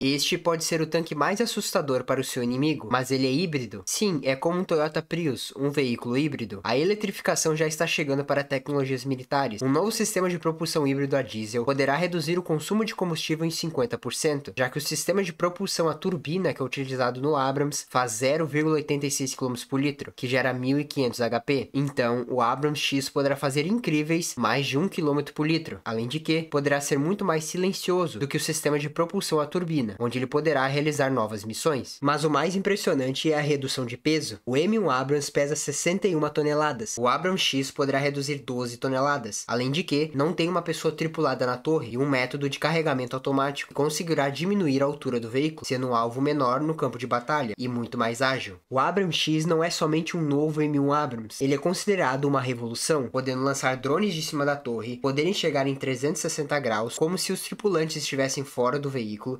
Este pode ser o tanque mais assustador para o seu inimigo, mas ele é híbrido? Sim, é como um Toyota Prius, um veículo híbrido. A eletrificação já está chegando para tecnologias militares. Um novo sistema de propulsão híbrido a diesel poderá reduzir o consumo de combustível em 50%, já que o sistema de propulsão a turbina que é utilizado no Abrams faz 0,86 km por litro, que gera 1500 HP. Então, o Abrams X poderá fazer incríveis mais de 1 km por litro, além de que poderá ser muito mais silencioso do que o sistema de propulsão a turbina China, onde ele poderá realizar novas missões. Mas o mais impressionante é a redução de peso. O M1 Abrams pesa 61 toneladas. O Abrams X poderá reduzir 12 toneladas. Além de que, não tem uma pessoa tripulada na torre e um método de carregamento automático que conseguirá diminuir a altura do veículo, sendo um alvo menor no campo de batalha e muito mais ágil. O Abrams X não é somente um novo M1 Abrams, ele é considerado uma revolução, podendo lançar drones de cima da torre, poderem chegar em 360 graus, como se os tripulantes estivessem fora do veículo,